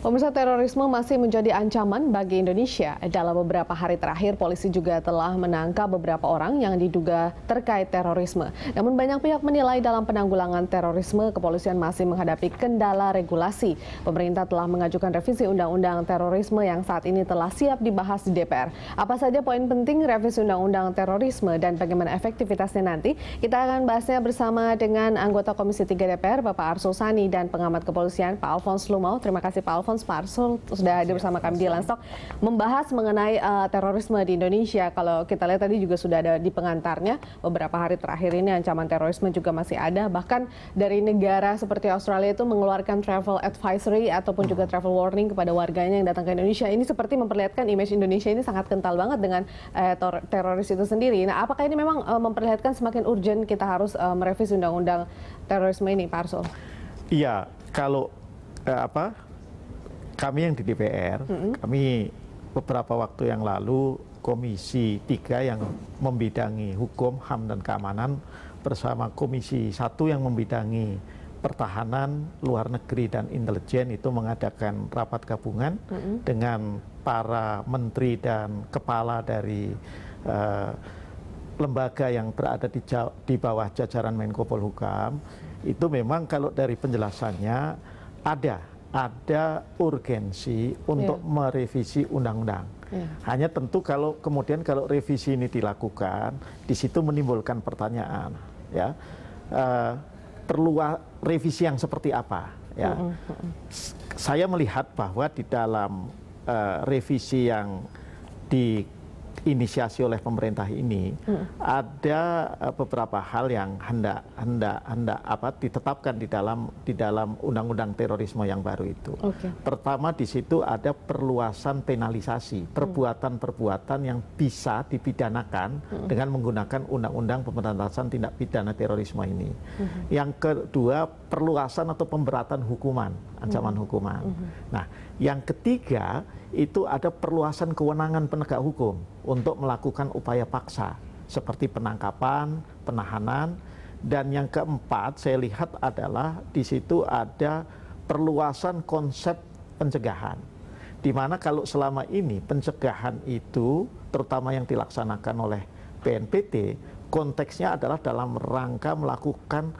Pemirsa terorisme masih menjadi ancaman bagi Indonesia. Dalam beberapa hari terakhir, polisi juga telah menangkap beberapa orang yang diduga terkait terorisme. Namun banyak pihak menilai dalam penanggulangan terorisme, kepolisian masih menghadapi kendala regulasi. Pemerintah telah mengajukan revisi Undang-Undang Terorisme yang saat ini telah siap dibahas di DPR. Apa saja poin penting revisi Undang-Undang Terorisme dan bagaimana efektivitasnya nanti? Kita akan bahasnya bersama dengan anggota Komisi 3 DPR, Bapak Arsul Sani, dan pengamat kepolisian, Pak Alfons Lumau. Terima kasih Pak Alfons. Alphonse Parsul sudah hadir bersama kami di Landstok membahas mengenai uh, terorisme di Indonesia. Kalau kita lihat tadi juga sudah ada di pengantarnya beberapa hari terakhir ini ancaman terorisme juga masih ada. Bahkan dari negara seperti Australia itu mengeluarkan travel advisory ataupun juga travel warning kepada warganya yang datang ke Indonesia. Ini seperti memperlihatkan image Indonesia ini sangat kental banget dengan uh, teroris itu sendiri. Nah, apakah ini memang uh, memperlihatkan semakin urgent kita harus uh, merevisi undang-undang terorisme ini, Pak Arsul? Iya, kalau eh, apa kami yang di DPR, mm-hmm. kami beberapa waktu yang lalu Komisi 3 yang membidangi hukum, HAM, dan keamanan bersama Komisi 1 yang membidangi pertahanan, luar negeri, dan intelijen itu mengadakan rapat gabungan mm-hmm. dengan para menteri dan kepala dari uh, lembaga yang berada di, di bawah jajaran Menko Polhukam. Itu memang kalau dari penjelasannya ada ada urgensi untuk yeah. merevisi undang-undang. Yeah. Hanya tentu kalau kemudian kalau revisi ini dilakukan, di situ menimbulkan pertanyaan, ya uh, perlu revisi yang seperti apa? Ya, mm -hmm. saya melihat bahwa di dalam uh, revisi yang di inisiasi oleh pemerintah ini hmm. ada e, beberapa hal yang hendak hendak hendak apa ditetapkan di dalam di dalam undang-undang terorisme yang baru itu. Okay. Pertama di situ ada perluasan penalisasi hmm. perbuatan-perbuatan yang bisa dipidanakan hmm. dengan menggunakan undang-undang pemberantasan tindak pidana terorisme ini. Hmm. Yang kedua perluasan atau pemberatan hukuman, ancaman hmm. hukuman. Hmm. Nah, yang ketiga itu ada perluasan kewenangan penegak hukum untuk melakukan upaya paksa seperti penangkapan, penahanan, dan yang keempat saya lihat adalah di situ ada perluasan konsep pencegahan. Di mana kalau selama ini pencegahan itu terutama yang dilaksanakan oleh BNPT konteksnya adalah dalam rangka melakukan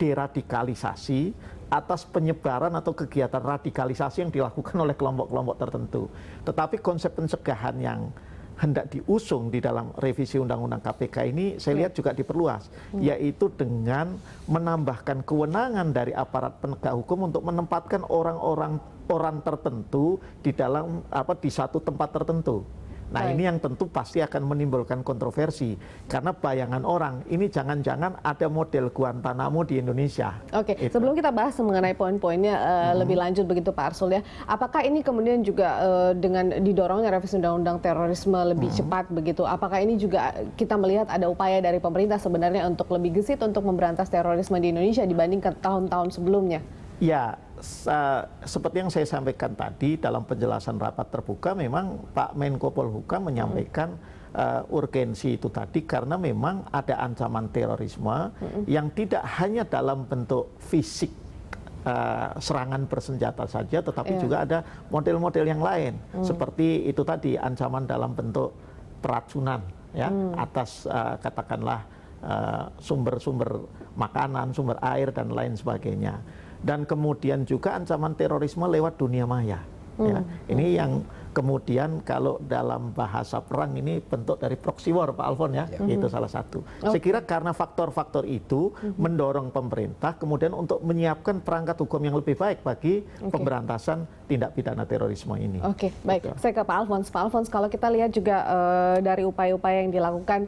deradikalisasi atas penyebaran atau kegiatan radikalisasi yang dilakukan oleh kelompok-kelompok tertentu. Tetapi konsep pencegahan yang hendak diusung di dalam revisi undang-undang KPK ini saya ya. lihat juga diperluas yeah. Hmm. yaitu dengan menambahkan kewenangan dari aparat penegak hukum untuk menempatkan orang-orang orang tertentu di dalam apa di satu tempat tertentu. Nah Baik. ini yang tentu pasti akan menimbulkan kontroversi karena bayangan orang ini jangan-jangan ada model Guantanamo di Indonesia. Oke, okay. Gitu. sebelum kita bahas mengenai poin-poinnya uh, hmm. lebih lanjut begitu Pak Arsul ya, apakah ini kemudian juga uh, dengan didorongnya revisi undang-undang terorisme lebih hmm. cepat begitu, apakah ini juga kita melihat ada upaya dari pemerintah sebenarnya untuk lebih gesit untuk memberantas terorisme di Indonesia dibandingkan tahun-tahun sebelumnya? Ya, seperti yang saya sampaikan tadi dalam penjelasan rapat terbuka memang Pak Menko Polhukam hmm. menyampaikan uh, urgensi itu tadi karena memang ada ancaman terorisme hmm. yang tidak hanya dalam bentuk fisik uh, serangan bersenjata saja tetapi yeah. juga ada model-model yang lain hmm. seperti itu tadi ancaman dalam bentuk peracunan ya hmm. atas uh, katakanlah sumber-sumber uh, sumber -sumber makanan, sumber air dan lain sebagainya dan kemudian juga ancaman terorisme lewat dunia maya. Ya. Hmm. Ini yang Kemudian kalau dalam bahasa perang ini bentuk dari proxy war Pak Alfon ya, ya. itu mhm. salah satu. Okay. Oh. Saya kira karena faktor-faktor itu mhm. mendorong pemerintah kemudian untuk menyiapkan perangkat hukum yang lebih baik bagi okay. pemberantasan tindak pidana terorisme ini. Oke, okay. Gitu. baik. Gitu. Saya ke Pak Alfons. Pak Alfons, kalau kita lihat juga uh, dari upaya-upaya yang dilakukan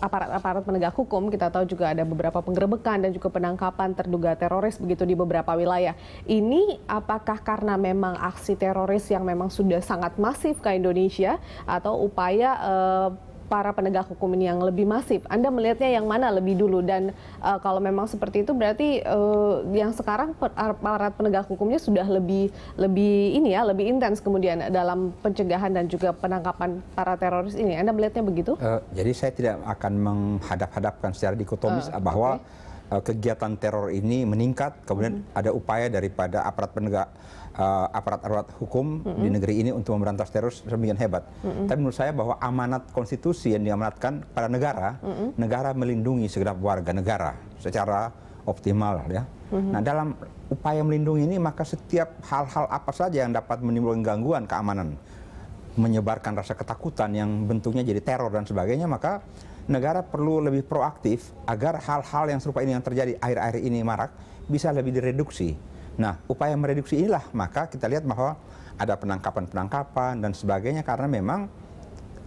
aparat-aparat um, penegak hukum, kita tahu juga ada beberapa penggerebekan dan juga penangkapan terduga teroris begitu di beberapa wilayah. Ini apakah karena memang aksi teroris yang memang sudah sudah sangat masif ke Indonesia atau upaya uh, para penegak hukum ini yang lebih masif. Anda melihatnya yang mana lebih dulu dan uh, kalau memang seperti itu berarti uh, yang sekarang aparat penegak hukumnya sudah lebih lebih ini ya, lebih intens kemudian dalam pencegahan dan juga penangkapan para teroris ini. Anda melihatnya begitu? Uh, jadi saya tidak akan menghadap-hadapkan secara dikotomis uh, bahwa okay uh, kegiatan teror ini meningkat, kemudian mm -hmm. ada upaya daripada aparat penegak uh, eh, aparat-aparat hukum mm -hmm. di mm-hmm. negeri ini untuk memberantas teror sedemikian hebat. Mm -hmm. Tapi menurut saya bahwa amanat konstitusi yang diamanatkan pada negara, mm -hmm. negara melindungi segenap warga negara secara optimal ya. Mm -hmm. Nah, dalam upaya melindungi ini maka setiap hal-hal apa saja yang dapat menimbulkan gangguan keamanan, menyebarkan rasa ketakutan yang bentuknya jadi teror dan sebagainya, maka negara perlu lebih proaktif agar hal-hal yang serupa ini yang terjadi akhir-akhir ini marak bisa lebih direduksi. Nah, upaya mereduksi inilah maka kita lihat bahwa ada penangkapan-penangkapan dan sebagainya karena memang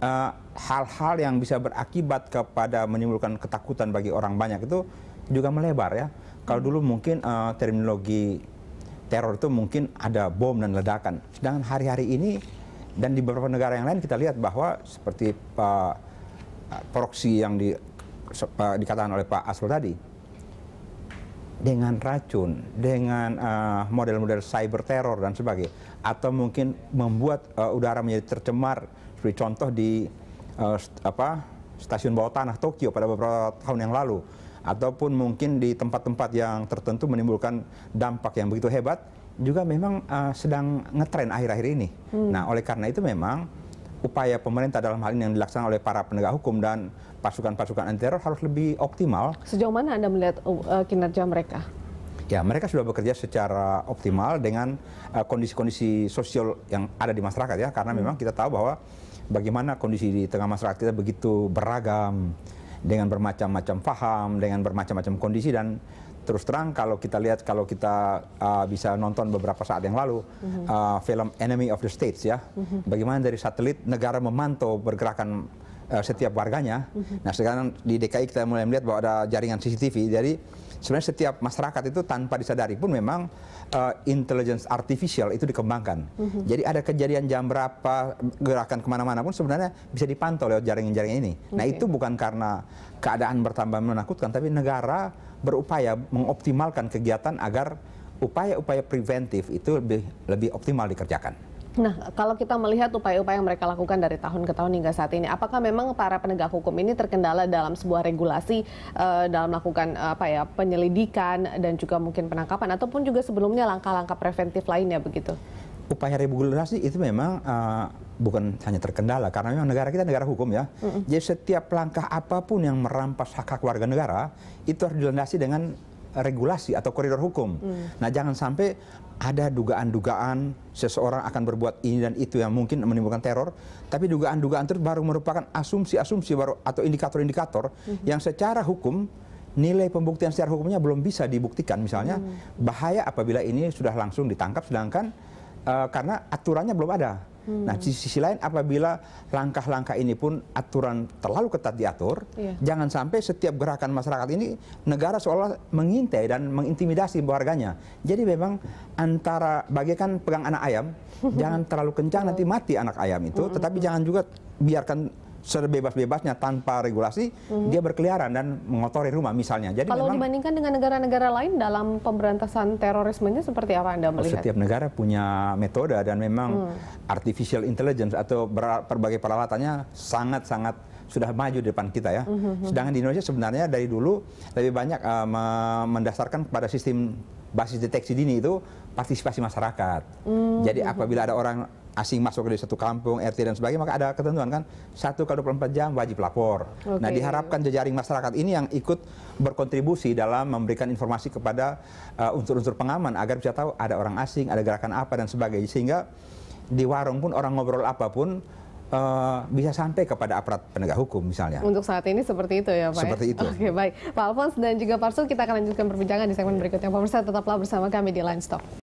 eh, hal-hal uh, yang bisa berakibat kepada menimbulkan ketakutan bagi orang banyak itu juga melebar ya. Kalau dulu mungkin uh, terminologi teror itu mungkin ada bom dan ledakan. Sedangkan hari-hari ini dan di beberapa negara yang lain kita lihat bahwa seperti uh, proksi yang di, uh, dikatakan oleh Pak Asrul tadi dengan racun, dengan eh, model-model uh, cyber teror dan sebagainya, atau mungkin membuat uh, udara menjadi tercemar, seperti contoh di uh, st apa stasiun bawah tanah Tokyo pada beberapa tahun yang lalu, ataupun mungkin di tempat-tempat yang tertentu menimbulkan dampak yang begitu hebat, juga memang uh, sedang ngetren akhir-akhir ini. Hmm. Nah, oleh karena itu memang upaya pemerintah dalam hal ini yang dilaksanakan oleh para penegak hukum dan pasukan-pasukan anti teror harus lebih optimal. Sejauh mana Anda melihat uh, uh, kinerja mereka? Ya, mereka sudah bekerja secara optimal dengan uh, kondisi-kondisi uh, sosial yang ada di masyarakat ya karena hmm. memang kita tahu bahwa bagaimana kondisi di tengah masyarakat kita begitu beragam dengan bermacam-macam faham, dengan bermacam-macam kondisi dan terus terang kalau kita lihat kalau kita uh, bisa nonton beberapa saat yang lalu mm-hmm. uh, film Enemy of the States ya, mm-hmm. bagaimana dari satelit negara memantau pergerakan uh, setiap warganya. Mhm. Nah sekarang di DKI kita mulai melihat bahwa ada jaringan CCTV. Jadi sebenarnya setiap masyarakat itu tanpa disadari pun memang uh, intelligence artificial itu dikembangkan. mm Jadi ada kejadian jam berapa, gerakan kemana-mana pun sebenarnya bisa dipantau lewat jaringan-jaringan ini. Okay. Nah itu bukan karena keadaan bertambah menakutkan, tapi negara berupaya mengoptimalkan kegiatan agar upaya-upaya preventif itu lebih, lebih optimal dikerjakan. Nah, kalau kita melihat upaya-upaya yang mereka lakukan dari tahun ke tahun hingga saat ini, apakah memang para penegak hukum ini terkendala dalam sebuah regulasi uh, dalam melakukan uh, apa ya penyelidikan dan juga mungkin penangkapan ataupun juga sebelumnya langkah-langkah preventif lainnya begitu? Upaya regulasi itu memang uh, bukan hanya terkendala karena memang negara kita negara hukum ya. Mm -mm. Jadi setiap langkah apapun yang merampas hak hak warga negara itu harus dilandasi dengan regulasi atau koridor hukum. Hmm. Nah, jangan sampai ada dugaan-dugaan seseorang akan berbuat ini dan itu yang mungkin menimbulkan teror, tapi dugaan-dugaan itu baru merupakan asumsi-asumsi baru atau indikator-indikator hmm. yang secara hukum nilai pembuktian secara hukumnya belum bisa dibuktikan. Misalnya hmm. bahaya apabila ini sudah langsung ditangkap sedangkan uh, karena aturannya belum ada Hmm. Nah, di sisi lain apabila langkah-langkah ini pun aturan terlalu ketat diatur, yeah. jangan sampai setiap gerakan masyarakat ini negara seolah mengintai dan mengintimidasi warganya. Jadi memang antara bagaikan pegang anak ayam, jangan terlalu kencang nanti mati anak ayam itu, hmm. tetapi jangan juga biarkan sebebas-bebasnya tanpa regulasi hmm. dia berkeliaran dan mengotori rumah misalnya. Jadi kalau memang, dibandingkan dengan negara-negara lain dalam pemberantasan terorismenya seperti apa Anda melihat? Setiap negara punya metode dan memang hmm. artificial intelligence atau berbagai peralatannya sangat-sangat sudah maju di depan kita ya. hmm, hmm, hmm. Sedangkan di Indonesia sebenarnya dari dulu lebih banyak uh, mendasarkan pada sistem basis deteksi dini itu partisipasi masyarakat. hmm Jadi hmm, apabila ada orang asing masuk dari satu kampung, RT dan sebagainya, maka ada ketentuan kan satu kali 24 jam wajib lapor. Okay. Nah diharapkan jejaring masyarakat ini yang ikut berkontribusi dalam memberikan informasi kepada eh, unsur-unsur uh, pengaman agar bisa tahu ada orang asing, ada gerakan apa dan sebagainya sehingga di warung pun orang ngobrol apapun Uh, bisa sampai kepada aparat penegak hukum misalnya. Untuk saat ini seperti itu ya Pak. Ya? Seperti itu. Oke baik, Pak Alfons dan juga Pak Arsul kita akan lanjutkan perbincangan di segmen berikutnya. Pak, Pemirsa tetaplah bersama kami di Line Stop.